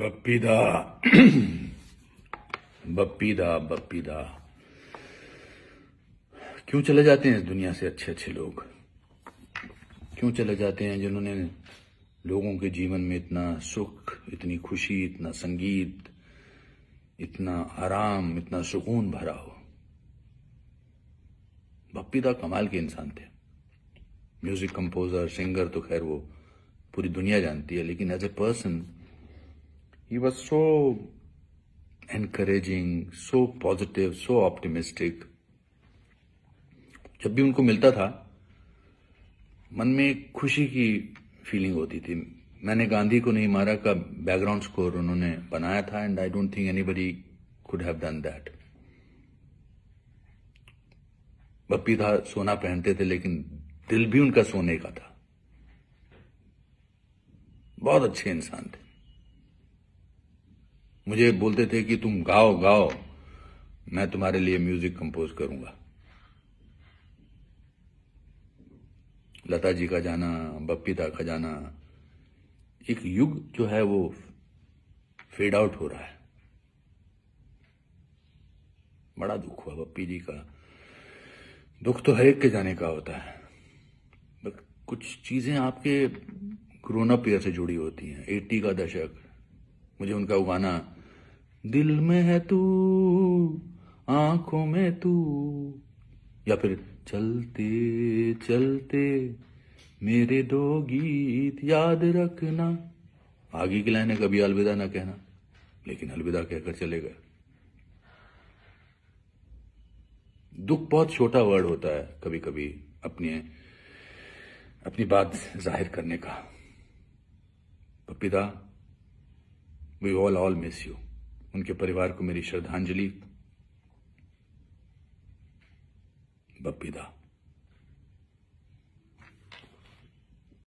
बपीदा बपीदा बपीदा क्यों चले जाते हैं इस दुनिया से अच्छे अच्छे लोग क्यों चले जाते हैं जिन्होंने लोगों के जीवन में इतना सुख इतनी खुशी इतना संगीत इतना आराम इतना सुकून भरा हो बपीदा कमाल के इंसान थे म्यूजिक कंपोजर सिंगर तो खैर वो पूरी दुनिया जानती है लेकिन as a person He was so encouraging, so positive, so optimistic. जब भी उनको मिलता था मन में एक खुशी की फीलिंग होती थी मैंने गांधी को नहीं मारा का बैकग्राउंड स्कोर उन्होंने बनाया था and I don't think anybody could have done that Bappi था सोना पहनते थे लेकिन दिल भी उनका सोने का था बहुत अच्छे इंसान थे मुझे बोलते थे कि तुम गाओ गाओ मैं तुम्हारे लिए म्यूजिक कंपोज करूंगा लता जी का जाना बप्पीता का जाना एक युग जो है वो फेड आउट हो रहा है बड़ा दुख हुआ बप्पी जी का दुख तो हर एक के जाने का होता है कुछ चीजें आपके कोरोना पेयर ईयर से जुड़ी होती हैं एट्टी का दशक मुझे उनका उगाना दिल में है तू आंखों में तू या फिर चलते चलते मेरे दो गीत याद रखना आगे की लाइन है कभी अलविदा ना कहना लेकिन अलविदा कहकर चले गए दुख बहुत छोटा वर्ड होता है कभी कभी अपने अपनी बात जाहिर करने का पपिता we all all miss you उनके परिवार को मेरी श्रद्धांजलि बपीदा